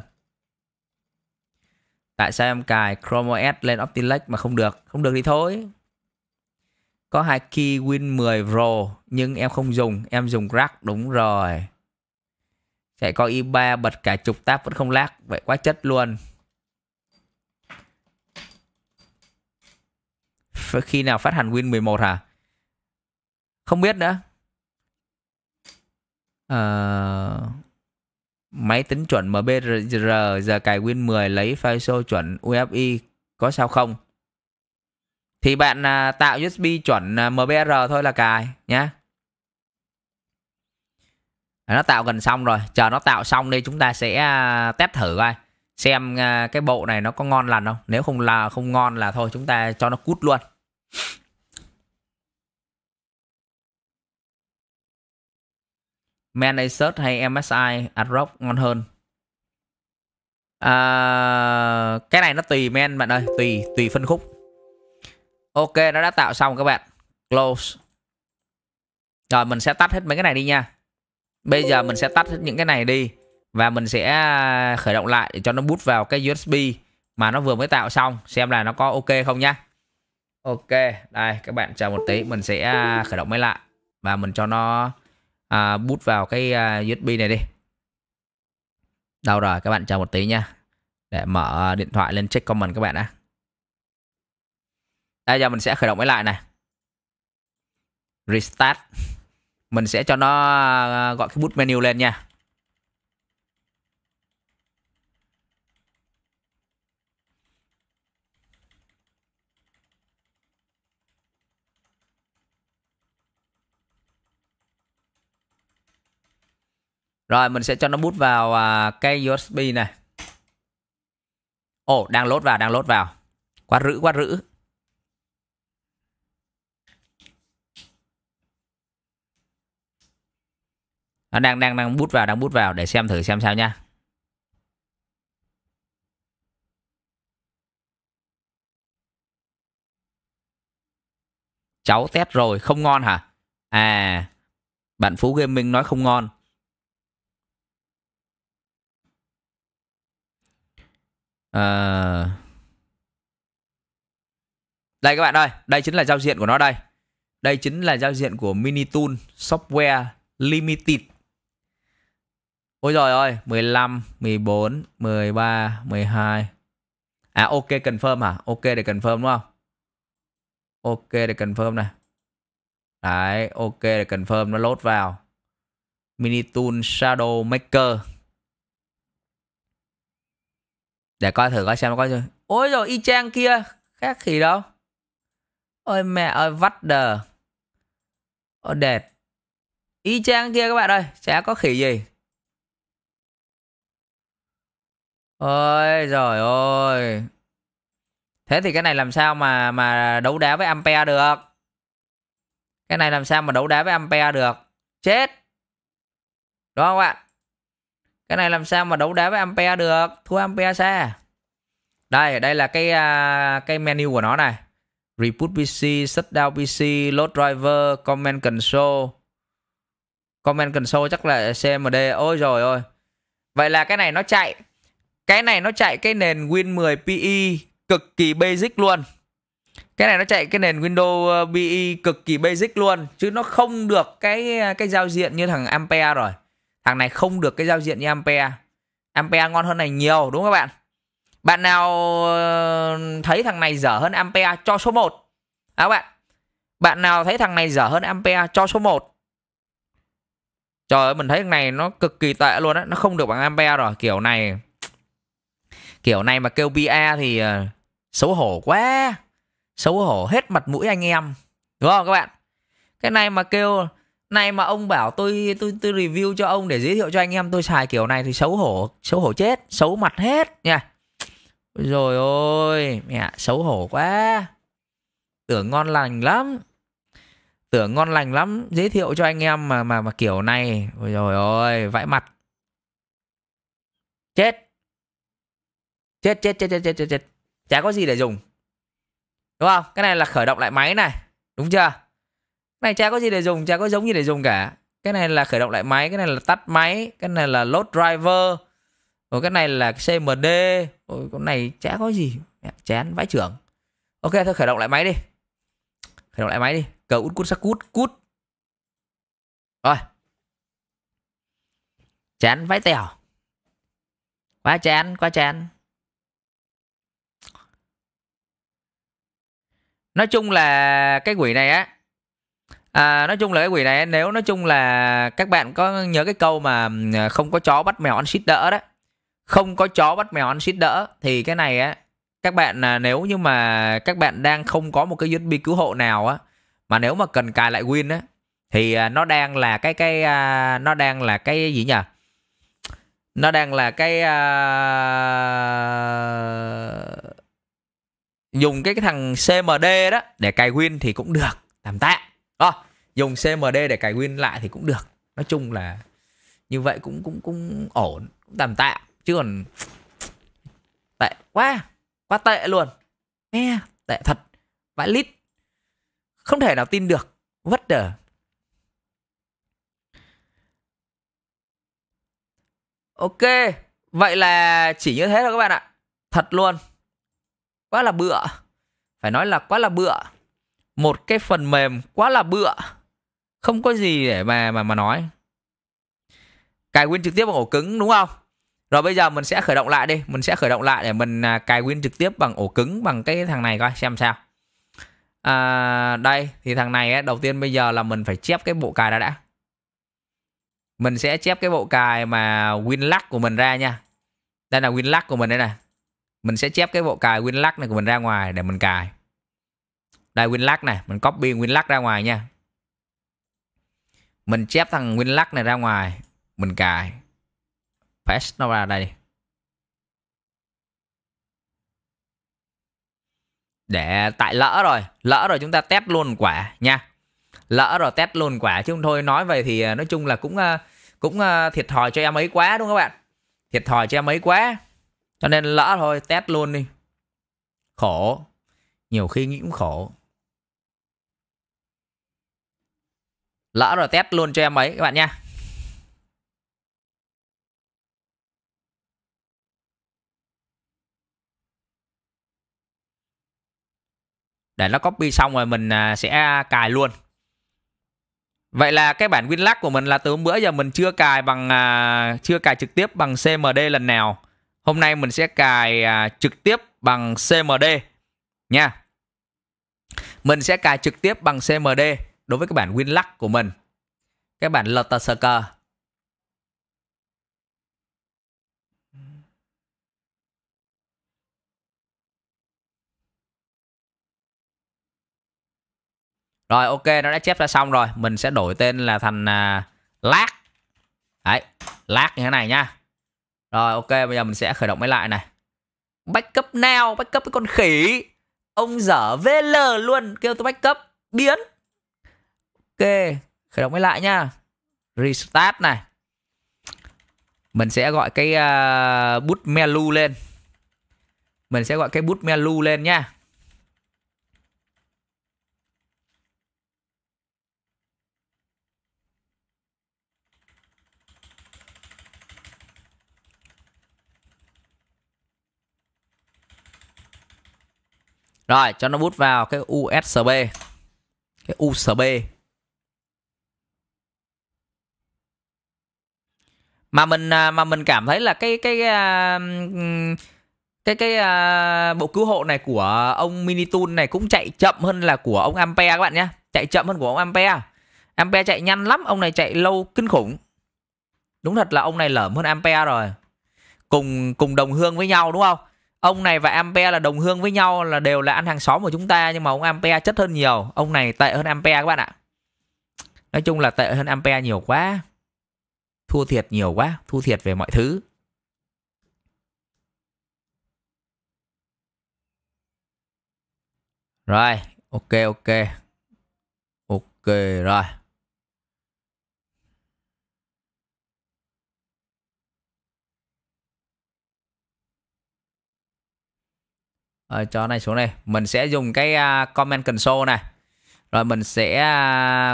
tại sao em cài Chrome OS lên Optilec mà không được không được thì thôi có hai key Win 10 Pro nhưng em không dùng em dùng rack đúng rồi chạy coi i3 bật cả chục tab vẫn không lag vậy quá chất luôn khi nào phát hành Win 11 hả? Không biết nữa. Uh, máy tính chuẩn MBR giờ cài Win 10 lấy file show chuẩn UFI có sao không? Thì bạn à, tạo USB chuẩn à, MBR thôi là cài nhé. Nó tạo gần xong rồi, chờ nó tạo xong đi chúng ta sẽ à, test thử coi xem cái bộ này nó có ngon lành không. Nếu không là không ngon là thôi chúng ta cho nó cút luôn. men Asus hay MSI AROG ngon hơn à, cái này nó tùy men bạn ơi tùy tùy phân khúc ok nó đã tạo xong các bạn close rồi mình sẽ tắt hết mấy cái này đi nha bây giờ mình sẽ tắt hết những cái này đi và mình sẽ à, khởi động lại để cho nó boot vào cái USB mà nó vừa mới tạo xong xem là nó có ok không nhá ok đây các bạn chờ một tí mình sẽ à, khởi động máy lại và mình cho nó à, bút vào cái à, USB này đi đâu rồi các bạn chờ một tí nha để mở điện thoại lên check comment các bạn đã đây giờ mình sẽ khởi động cái lại này restart mình sẽ cho nó à, gọi cái bút menu lên nha Rồi mình sẽ cho nó bút vào à, cây USB này. Ồ, oh, đang lốt vào, đang lốt vào. Quá rữ, quá rữ. Nó đang đang đang bút vào, đang bút vào để xem thử xem sao nha. Cháu test rồi, không ngon hả? À, bạn Phú Gaming nói không ngon. Ờ. đây các bạn ơi đây chính là giao diện của nó đây đây chính là giao diện của Mini Minitool Software Limited Ôi rồi ơi, 15, 14, 13, 12. À ok confirm à? Ok để confirm đúng không? Ok để confirm này. Đấy, ok để confirm nó load vào. Mini Tool Shadow Maker để coi thử coi xem nó có gì ôi rồi y chang kia khác gì đâu ôi mẹ ơi vắt đờ ôi đẹp y chang kia các bạn ơi chả có khỉ gì ôi rồi ôi thế thì cái này làm sao mà mà đấu đá với ampere được cái này làm sao mà đấu đá với ampere được chết đúng không bạn? cái này làm sao mà đấu đá với ampere được thua ampere xa đây đây là cái uh, cái menu của nó này Reboot PC, Shutdown PC, Load Driver, Command Console. Command Console chắc là CMD. Ôi rồi ôi. Vậy là cái này nó chạy. Cái này nó chạy cái nền Win 10 PE cực kỳ basic luôn. Cái này nó chạy cái nền Windows ờ, PE cực kỳ basic luôn. Chứ nó không được cái ờ, cái giao diện như thằng Ampere rồi hàng này không được cái giao diện như Ampere Ampere ngon hơn này nhiều đúng không các bạn bạn nào ờ, thấy thằng này dở hơn Ampere cho số 1 à, các bạn bạn nào thấy thằng này dở hơn Ampere cho số 1 Trời ơi mình thấy thằng này nó cực kỳ tệ luôn á Nó không được bằng Ampere rồi Kiểu này Kiểu này mà kêu PA thì ờ, Xấu hổ quá Xấu hổ hết mặt mũi anh em Đúng không các bạn Cái này mà kêu này mà ông bảo tôi tôi tôi review cho ông để giới thiệu cho anh em tôi xài kiểu này thì xấu hổ xấu hổ chết xấu mặt hết nha rồi ôi mẹ xấu hổ quá tưởng ngon lành lắm tưởng ngon lành lắm giới thiệu cho anh em mà mà mà kiểu này ôi rồi ôi vãi mặt chết chết chết chết chết chết chết chả có gì để dùng đúng không cái này là khởi động lại máy này đúng chưa này chả có gì để dùng chả có giống gì để dùng cả cái này là khởi động lại máy cái này là tắt máy cái này là load driver rồi cái này là cmd rồi con này chả có gì chán vãi trưởng ok thôi khởi động lại máy đi khởi động lại máy đi cầu út cút sắc cút cút rồi chán vãi tèo quá chán quá chán nói chung là cái quỷ này á À, nói chung là cái quỷ này nếu nói chung là các bạn có nhớ cái câu mà à, không có chó bắt mèo ăn xít đỡ đó không có chó bắt mèo ăn xít đỡ thì cái này á các bạn là nếu như mà các bạn đang không có một cái USB cứu hộ nào á mà nếu mà cần cài lại Win á thì à, nó đang là cái cái à, nó đang là cái gì nhỉ nó đang là cái uh, dùng cái, cái thằng CMD đó để cài Win thì cũng được tạm tạm à, dùng CMD để cài win lại thì cũng được nói chung là như vậy cũng cũng cũng ổn cũng tạm tạm chứ còn tệ quá quá tệ luôn nghe tệ thật vãi lít không thể nào tin được vất đờ ok vậy là chỉ như thế thôi các bạn ạ thật luôn quá là bựa phải nói là quá là bựa một cái phần mềm quá là bựa không có gì để mà mà mà nói cài win trực tiếp bằng ổ cứng đúng không rồi bây giờ mình sẽ khởi động lại đi mình sẽ khởi động lại để mình à, cài win trực tiếp bằng ổ cứng bằng cái thằng này coi xem sao à, đây thì thằng này ấy, đầu tiên bây giờ là mình phải chép cái bộ cài đã đã mình sẽ chép cái bộ cài mà winlock của mình ra nha đây là winlock của mình đây này mình sẽ chép cái bộ cài winlock này của mình ra ngoài để mình cài đây winlac này mình copy winlac ra ngoài nha mình chép thằng winlac này ra ngoài mình cài paste nó ra đây để tại lỡ rồi lỡ rồi chúng ta test luôn quả nha lỡ rồi test luôn quả chứ không thôi nói vậy thì à, nói chung là cũng à, cũng à, thiệt thòi cho em ấy quá đúng không các bạn thiệt thòi cho em ấy quá cho nên lỡ thôi test luôn đi khổ nhiều khi nghĩ cũng khổ lỡ rồi test luôn cho em ấy các bạn nha để nó copy xong rồi mình à, sẽ cài luôn vậy là cái bản winlac của mình là từ hôm bữa giờ mình chưa cài bằng à, chưa cài trực tiếp bằng cmd lần nào hôm nay mình sẽ cài à, trực tiếp bằng cmd nha mình sẽ cài trực tiếp bằng cmd đối với cái bản win của mình cái bản Lotus Circle Rồi ok nó đã chép ra xong rồi Mình sẽ đổi tên là thành uh, à, lát Đấy lát như thế này nha Rồi ok bây giờ mình sẽ khởi động máy lại này Backup nào Backup với con khỉ Ông dở VL luôn Kêu tôi backup Biến ok khởi động máy lại nhá restart này mình sẽ gọi cái uh, bút melu lên mình sẽ gọi cái bút melu lên nhá Rồi cho nó bút vào cái USB Cái USB mà mình à, mà mình cảm thấy là cái cái à, cái cái uh, bộ cứu hộ này của ông mini Minitoon này cũng chạy chậm hơn là của ông ampe các bạn nhé chạy chậm hơn của ông ampe ampe chạy nhanh lắm ông này chạy lâu kinh khủng đúng thật là ông này lởm hơn ampe rồi cùng cùng đồng hương với nhau đúng không ông này và ampe là đồng hương với nhau là đều là anh hàng xóm của chúng ta nhưng mà ông ampe chất hơn nhiều ông này tệ hơn ampe các bạn ạ nói chung là tệ hơn ampe nhiều quá Thua thiệt nhiều quá, thua thiệt về mọi thứ. Rồi, ok ok. Ok rồi. Rồi, cho này xuống đây. Mình sẽ dùng cái uh, comment console này. Rồi mình sẽ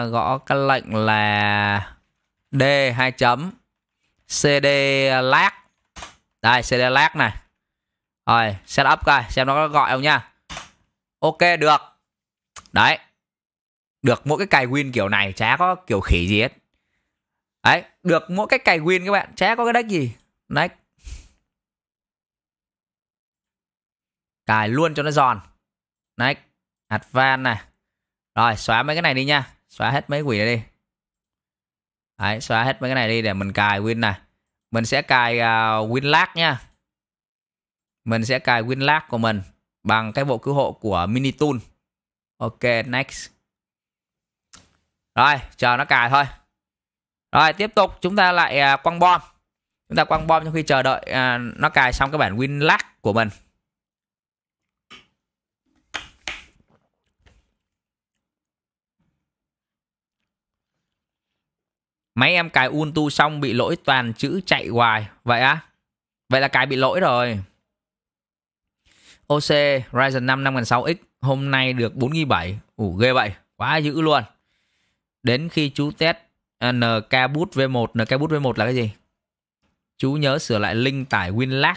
uh, gõ cái lệnh là D 2 chấm CD lag đây CD lag này rồi setup coi xem nó có gọi không nha ok được đấy được mỗi cái cài win kiểu này chả có kiểu khỉ gì hết đấy được mỗi cái cài win các bạn chả có cái đấy gì đấy cài luôn cho nó giòn đấy advan này rồi xóa mấy cái này đi nha xóa hết mấy quỷ này đi Đấy, xóa hết mấy cái này đi để mình cài win này. Mình sẽ cài uh, win lag nha. Mình sẽ cài win lag của mình bằng cái bộ cứu hộ của mini tool. Ok, next. Rồi, chờ nó cài thôi. Rồi, tiếp tục chúng ta lại uh, quăng bom. Chúng ta quăng bom trong khi chờ đợi uh, nó cài xong cái bản win lag của mình. Mấy em cài Ubuntu xong bị lỗi toàn chữ chạy hoài. Vậy á? Vậy là cài bị lỗi rồi. OC Ryzen 5 56X hôm nay được 4 ghi 7. Ủ ghê vậy. Quá dữ luôn. Đến khi chú test NK Boot V1. NK Boot V1 là cái gì? Chú nhớ sửa lại link tải WinLAG.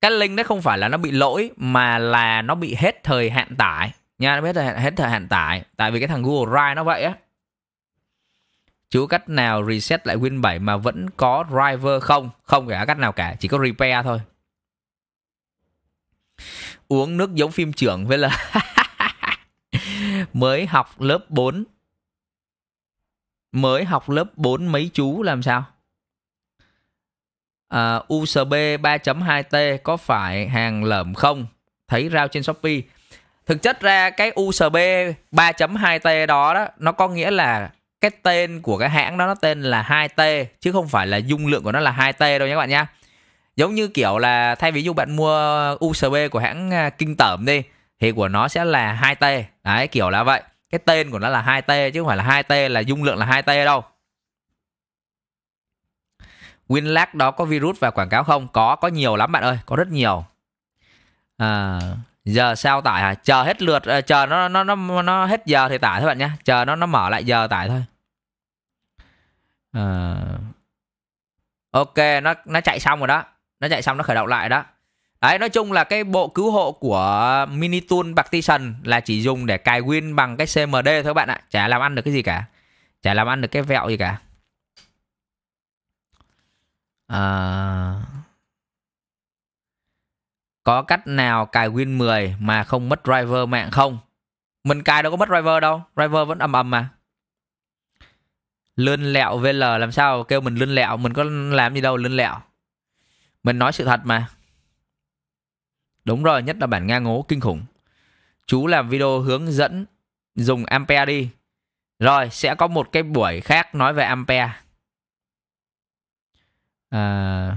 Cái link đấy không phải là nó bị lỗi mà là nó bị hết thời hạn tải. Nha, nó hết thời hạn, hết thời hạn tải. Tại vì cái thằng Google Drive nó vậy á chú cách nào reset lại Win 7 mà vẫn có driver không? Không cả cách nào cả, chỉ có repair thôi. Uống nước giống phim trưởng với là mới học lớp 4. Mới học lớp 4 mấy chú làm sao? À, USB 3.2T có phải hàng lợm không? Thấy rao trên Shopee. Thực chất ra cái USB 3.2T đó, đó nó có nghĩa là cái tên của cái hãng đó nó tên là 2T chứ không phải là dung lượng của nó là 2T đâu nhé các bạn nhá. Giống như kiểu là thay vì dụ bạn mua USB của hãng à, Kinh Tởm đi thì của nó sẽ là 2T. Đấy kiểu là vậy. Cái tên của nó là 2T chứ không phải là 2T là dung lượng là 2T đâu. Winlack đó có virus và quảng cáo không? Có, có nhiều lắm bạn ơi, có rất nhiều. À, giờ sao tải à chờ hết lượt ờ, chờ nó nó nó nó hết giờ thì tải thôi bạn nhé chờ nó nó mở lại giờ tải thôi à... ok nó nó chạy xong rồi đó nó chạy xong nó khởi động lại đó đấy nói chung là cái bộ cứu hộ của mini tool partition là chỉ dùng để cài win bằng cái cmd thôi bạn ạ chả làm ăn được cái gì cả chả làm ăn được cái vẹo gì cả à... Có cách nào cài Win 10 mà không mất driver mạng không? Mình cài đâu có mất driver đâu. Driver vẫn ầm ầm mà. Lươn lẹo VL làm sao kêu mình lươn lẹo. Mình có làm gì đâu lươn lẹo. Mình nói sự thật mà. Đúng rồi, nhất là bản Nga ngố kinh khủng. Chú làm video hướng dẫn dùng Ampere đi. Rồi, sẽ có một cái buổi khác nói về Ampere. À,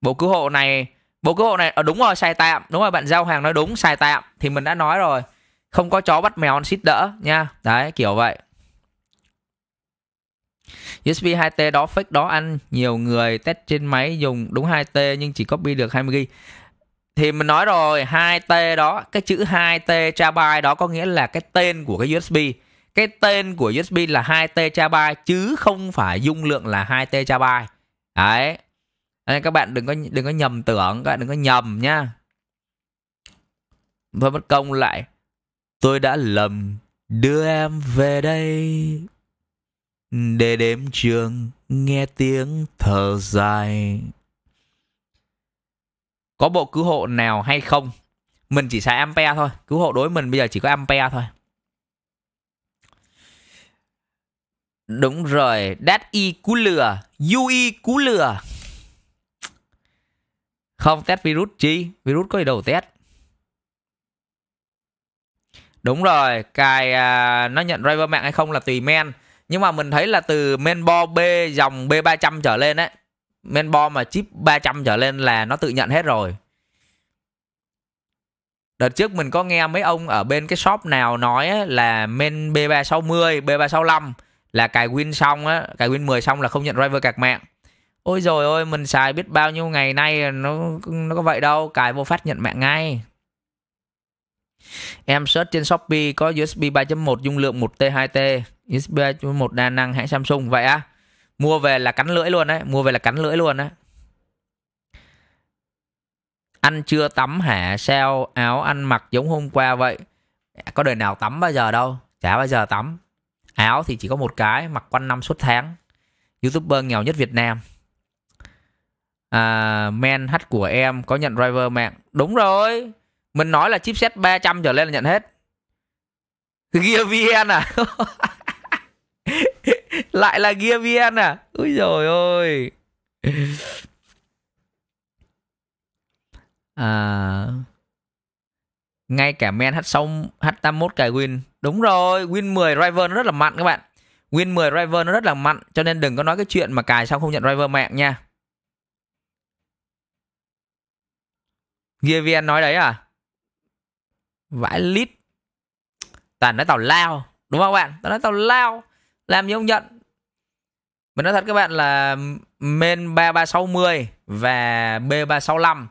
bộ cứu hộ này bộ cứu hộ này ở ờ, đúng rồi xài tạm đúng rồi bạn giao hàng nói đúng xài tạm thì mình đã nói rồi không có chó bắt mèo xít đỡ nha đấy kiểu vậy USB 2T đó fake đó anh nhiều người test trên máy dùng đúng 2T nhưng chỉ copy được 20GB thì mình nói rồi 2T đó cái chữ 2T terabyte đó có nghĩa là cái tên của cái USB cái tên của USB là 2 t terabyte chứ không phải dung lượng là 2 t terabyte đấy nên các bạn đừng có đừng có nhầm tưởng các bạn đừng có nhầm nha và bất công lại tôi đã lầm đưa em về đây để đêm trường nghe tiếng thở dài có bộ cứu hộ nào hay không mình chỉ xài ampe thôi cứu hộ đối mình bây giờ chỉ có ampe thôi đúng rồi đát y cú lừa ui cú lừa không test virus chi? Virus có gì đâu test. Đúng rồi, cài à, nó nhận driver mạng hay không là tùy men. Nhưng mà mình thấy là từ mainboard B dòng B300 trở lên ấy. Mainboard mà chip 300 trở lên là nó tự nhận hết rồi. Đợt trước mình có nghe mấy ông ở bên cái shop nào nói ấy, là men B360, B365 là cài win xong á, cài win 10 xong là không nhận driver cạc mạng ôi rồi ôi mình xài biết bao nhiêu ngày nay nó nó có vậy đâu cài vô phát nhận mạng ngay Em search trên Shopee có USB 3.1 dung lượng 1T 2T, USB 3.1 đa năng hãng Samsung vậy á. À? Mua về là cắn lưỡi luôn đấy, mua về là cắn lưỡi luôn đấy. Ăn chưa tắm hả? Sao áo ăn mặc giống hôm qua vậy? Có đời nào tắm bao giờ đâu, chả bao giờ tắm. Áo thì chỉ có một cái, mặc quanh năm suốt tháng. Youtuber nghèo nhất Việt Nam à, men H của em có nhận driver mạng đúng rồi mình nói là chipset 300 trở lên là nhận hết Gear VN à lại là Gear VN à ui rồi ôi à, ngay cả men H6 H81 cài win đúng rồi win 10 driver nó rất là mặn các bạn win 10 driver nó rất là mặn cho nên đừng có nói cái chuyện mà cài xong không nhận driver mạng nha GVN nói đấy à? Vãi lít. Toàn nói tàu lao. Đúng không bạn? Toàn nói tàu lao. Làm gì ông nhận. Mình nói thật các bạn là main 3360 và B365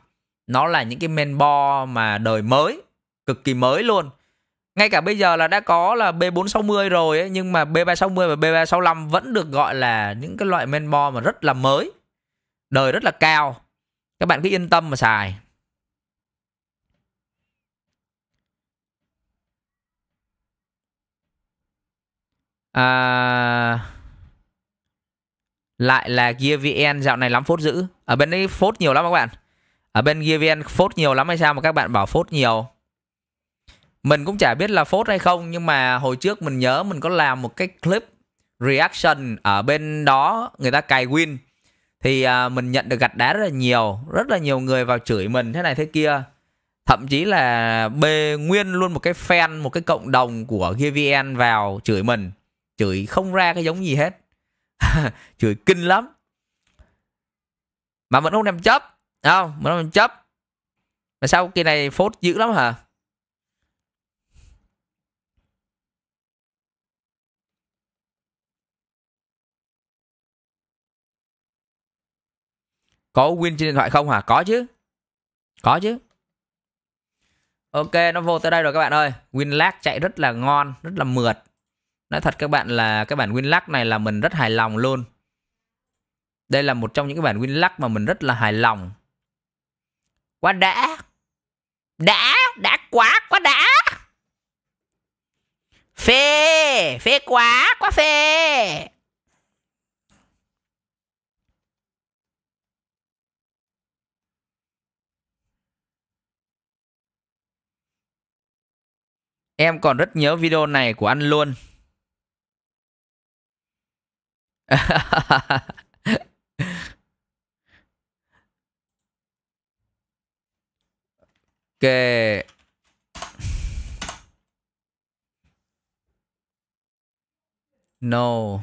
nó là những cái main bo mà đời mới. Cực kỳ mới luôn. Ngay cả bây giờ là đã có là B460 rồi ấy, nhưng mà B360 và B365 vẫn được gọi là những cái loại men bo mà rất là mới. Đời rất là cao. Các bạn cứ yên tâm mà xài. à, lại là GearVN dạo này lắm phốt dữ ở bên đấy phốt nhiều lắm các bạn ở bên GearVN phốt nhiều lắm hay sao mà các bạn bảo phốt nhiều mình cũng chả biết là phốt hay không nhưng mà hồi trước mình nhớ mình có làm một cái clip reaction ở bên đó người ta cài win thì à, mình nhận được gạch đá rất là nhiều rất là nhiều người vào chửi mình thế này thế kia thậm chí là bê nguyên luôn một cái fan một cái cộng đồng của GVN vào chửi mình chửi không ra cái giống gì hết chửi kinh lắm mà mình không làm chấp không mình không làm chấp mà sao kỳ này phốt dữ lắm hả có win trên điện thoại không hả có chứ có chứ ok nó vô tới đây rồi các bạn ơi win lag chạy rất là ngon rất là mượt nói thật các bạn là cái bản win này là mình rất hài lòng luôn đây là một trong những cái bản win mà mình rất là hài lòng quá đã đã đã quá quá đã phê phê quá quá phê Em còn rất nhớ video này của anh luôn ok no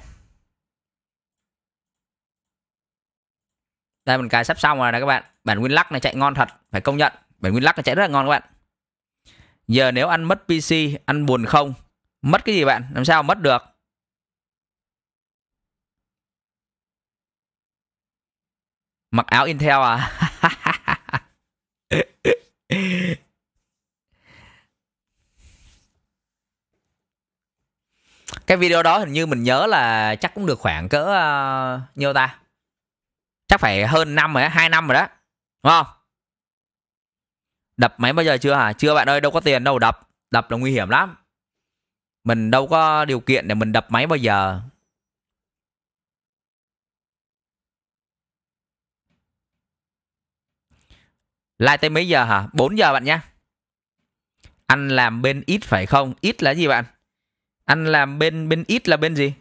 đây mình cài sắp xong rồi nè các bạn bản win lắc này chạy ngon thật phải công nhận bản win lắc này chạy rất là ngon các bạn giờ nếu ăn mất pc ăn buồn không mất cái gì bạn làm sao mất được Mặc áo Intel à? cái video đó hình như mình nhớ là chắc cũng được khoảng cỡ uh, nhiêu ta chắc phải hơn năm rồi đó hai năm rồi đó đúng không đập máy bao giờ chưa hả chưa bạn ơi đâu có tiền đâu đập đập là nguy hiểm lắm mình đâu có điều kiện để mình đập máy bao giờ Lại tới mấy giờ hả? 4 giờ bạn nhé. Anh làm bên ít phải không? Ít là gì bạn? Anh làm bên bên ít là bên gì?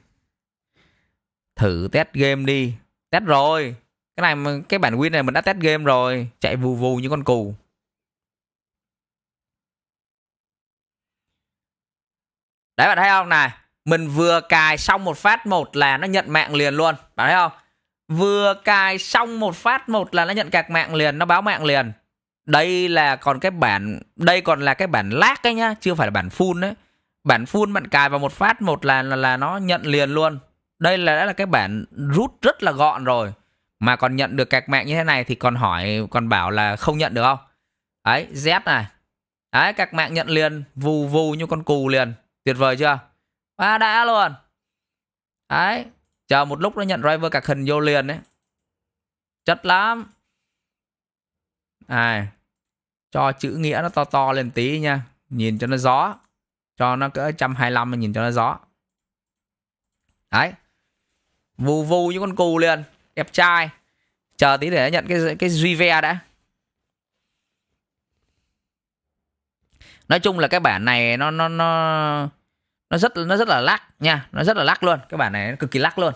Thử test game đi. Test rồi. Cái này cái bản win này mình đã test game rồi, chạy vù vù như con cù. Đấy bạn thấy không này, mình vừa cài xong một phát một là nó nhận mạng liền luôn, bạn thấy không? Vừa cài xong một phát một là nó nhận cạc mạng liền, nó báo mạng liền đây là còn cái bản đây còn là cái bản lác ấy nhá chưa phải là bản full đấy bản full bạn cài vào một phát một là là, là nó nhận liền luôn đây là đã là cái bản rút rất là gọn rồi mà còn nhận được cạc mạng như thế này thì còn hỏi còn bảo là không nhận được không ấy z này đấy cạc mạng nhận liền vù vù như con cù liền tuyệt vời chưa ba đã luôn đấy chờ một lúc nó nhận driver cạc hình vô liền đấy chất lắm à cho chữ nghĩa nó to to lên tí nha nhìn cho nó gió cho nó cỡ 125 mà nhìn cho nó gió đấy vù vù như con cù liền đẹp trai chờ tí để nhận cái cái duy ve đã nói chung là cái bản này nó nó nó nó rất nó rất là lắc nha nó rất là lắc luôn cái bản này nó cực kỳ lắc luôn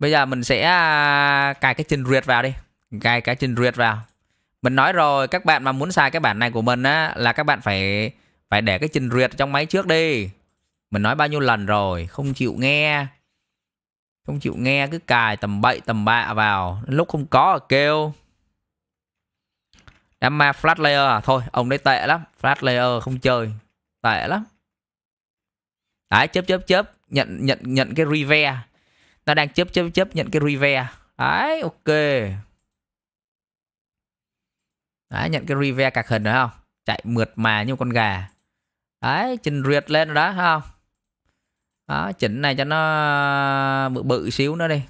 bây giờ mình sẽ à, cài cái trình duyệt vào đi cài cái trình duyệt vào mình nói rồi các bạn mà muốn xài cái bản này của mình á là các bạn phải phải để cái trình duyệt trong máy trước đi mình nói bao nhiêu lần rồi không chịu nghe không chịu nghe cứ cài tầm bậy tầm bạ vào lúc không có kêu đám ma flat layer à thôi ông đấy tệ lắm flat layer không chơi tệ lắm đấy chớp chớp chớp nhận nhận nhận cái rive nó đang chấp chấp chấp nhận cái revere, đấy ok đấy nhận cái revere cạc hình rồi không chạy mượt mà như con gà đấy trình duyệt lên rồi đó không đó chỉnh này cho nó bự bự xíu nữa đi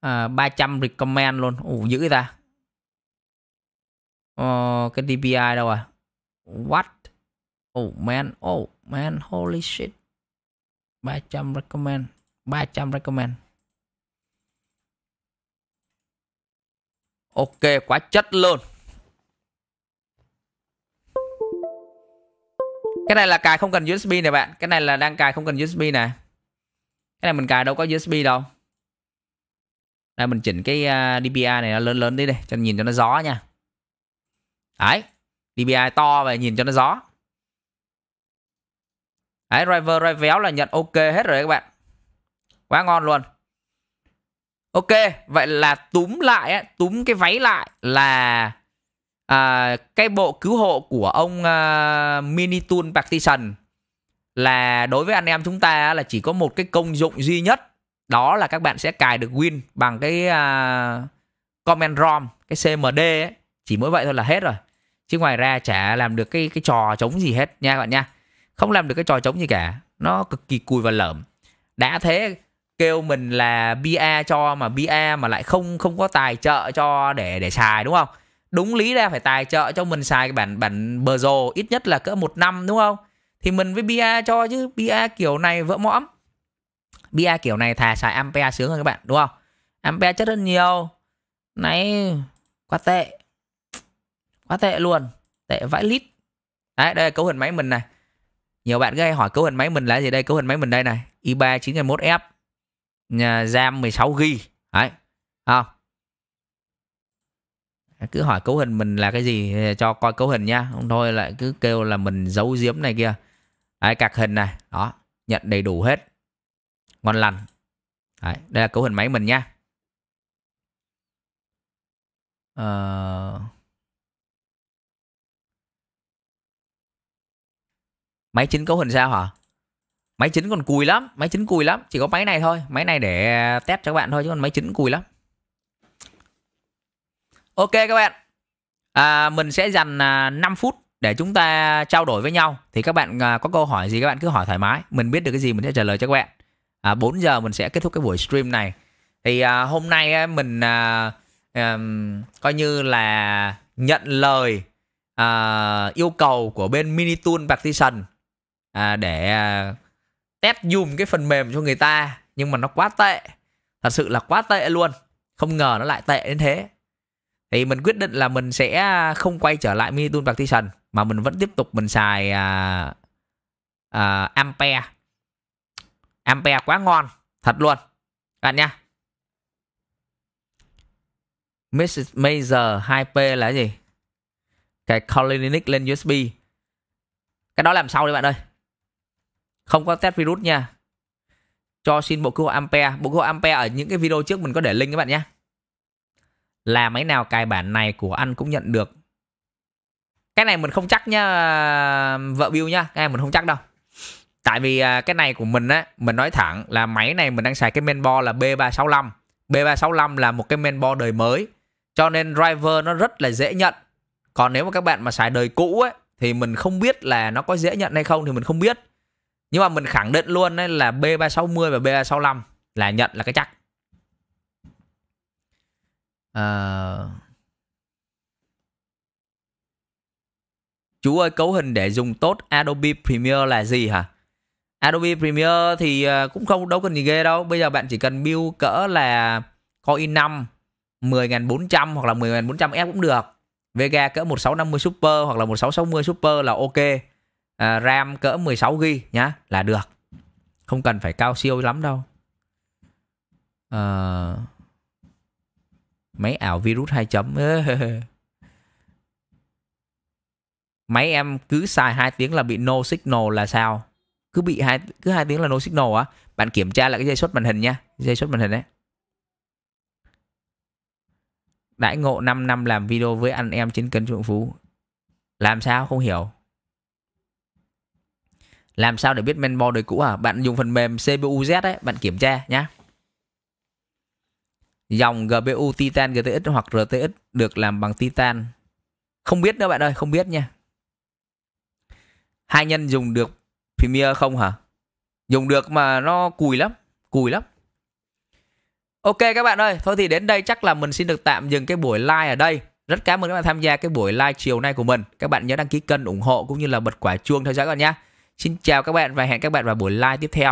à, 300 recommend luôn ủ dữ ta ờ, cái DPI đâu à what oh man oh man holy shit 300 recommend 300 recommend Ok quá chất luôn Cái này là cài không cần USB này bạn Cái này là đang cài không cần USB nè Cái này mình cài đâu có USB đâu Đây mình chỉnh cái à, DPI này nó lớn lớn đi đây Cho nhìn cho nó gió nha Đấy DPI to và nhìn cho nó gió Đấy, driver drive véo là nhận ok hết rồi các bạn. Quá ngon luôn. Ok, vậy là túm lại, túm cái váy lại là à, cái bộ cứu hộ của ông à, Mini Tool Partition là đối với anh em chúng ta là chỉ có một cái công dụng duy nhất. Đó là các bạn sẽ cài được Win bằng cái à, comment ROM, cái CMD ấy. Chỉ mỗi vậy thôi là hết rồi. Chứ ngoài ra chả làm được cái cái trò chống gì hết nha các bạn nha không làm được cái trò trống gì cả nó cực kỳ cùi và lợm đã thế kêu mình là BA cho mà BA mà lại không không có tài trợ cho để để xài đúng không đúng lý ra phải tài trợ cho mình xài cái bản bản bờ rồ ít nhất là cỡ một năm đúng không thì mình với BA cho chứ BA kiểu này vỡ mõm BA kiểu này thà xài Ampere sướng hơn các bạn đúng không Ampere chất hơn nhiều nãy quá tệ quá tệ luôn tệ vãi lít đấy đây là cấu hình máy mình này nhiều bạn cứ hay hỏi cấu hình máy mình là gì đây cấu hình máy mình đây này i3 921F RAM 16 g đấy không cứ hỏi cấu hình mình là cái gì cho coi cấu hình nha không thôi lại cứ kêu là mình giấu giếm này kia đấy, các hình này đó nhận đầy đủ hết ngon lành đấy, đây là cấu hình máy mình nha ờ uh... máy chính cấu hình sao hả máy chính còn cùi lắm máy chính cùi lắm chỉ có máy này thôi máy này để test cho các bạn thôi chứ còn máy chính cùi lắm ok các bạn à, mình sẽ dành 5 à, phút để chúng ta trao đổi với nhau thì các bạn à, có câu hỏi gì các bạn cứ hỏi thoải mái mình biết được cái gì mình sẽ trả lời cho các bạn à, 4 giờ mình sẽ kết thúc cái buổi stream này thì à, hôm nay mình à, à, coi như là nhận lời à, yêu cầu của bên Mini Minitool Partition à, để à, test dùm cái phần mềm cho người ta nhưng mà nó quá tệ thật sự là quá tệ luôn không ngờ nó lại tệ đến thế thì mình quyết định là mình sẽ à, không quay trở lại mini tool partition mà mình vẫn tiếp tục mình xài à, à, ampere ampere quá ngon thật luôn các bạn nha. Mrs. Major 2P là cái gì? Cái Colinic lên USB. Cái đó làm sau đi bạn ơi không có test virus nha cho xin bộ cứu hộ ampere bộ cứu hộ ampere ở những cái video trước mình có để link các bạn nhé là máy nào cài bản này của anh cũng nhận được cái này mình không chắc nha vợ bill nha cái này mình không chắc đâu tại vì à, cái này của mình á mình nói thẳng là máy này mình đang xài cái mainboard là B365 B365 là một cái mainboard đời mới cho nên driver nó rất là dễ nhận còn nếu mà các bạn mà xài đời cũ ấy thì mình không biết là nó có dễ nhận hay không thì mình không biết nhưng mà mình khẳng định luôn đấy là B360 và B365 là nhận là cái chắc à... chú ơi cấu hình để dùng tốt Adobe Premiere là gì hả Adobe Premiere thì ờ, cũng không đâu cần gì ghê đâu bây giờ bạn chỉ cần build cỡ là Core i5 10.400 hoặc là 10.400 F cũng được Vega cỡ 1650 Super hoặc là 1660 Super là ok À, RAM cỡ 16GB nhá là được. Không cần phải cao siêu lắm đâu. À, máy ảo virus 2 chấm. máy em cứ xài 2 tiếng là bị no signal là sao? Cứ bị hai cứ 2 tiếng là no signal á? Bạn kiểm tra lại cái dây xuất màn hình nha, dây xuất màn hình đấy. Đãi ngộ 5 năm làm video với anh em trên kênh Trượng Phú. Làm sao không hiểu? Làm sao để biết main đời cũ à? Bạn dùng phần mềm CPUZ ấy, bạn kiểm tra nhé. Dòng GPU Titan GTX hoặc RTX được làm bằng Titan. Không biết nữa bạn ơi, không biết nha. Hai nhân dùng được Premiere không hả? Dùng được mà nó cùi lắm, cùi lắm. Ok các bạn ơi, thôi thì đến đây chắc là mình xin được tạm dừng cái buổi live ở đây. Rất cảm ơn các bạn tham gia cái buổi live chiều nay của mình. Các bạn nhớ đăng ký kênh ủng hộ cũng như là bật quả chuông theo dõi các bạn nhé. Xin chào các bạn và hẹn các bạn vào buổi live tiếp theo.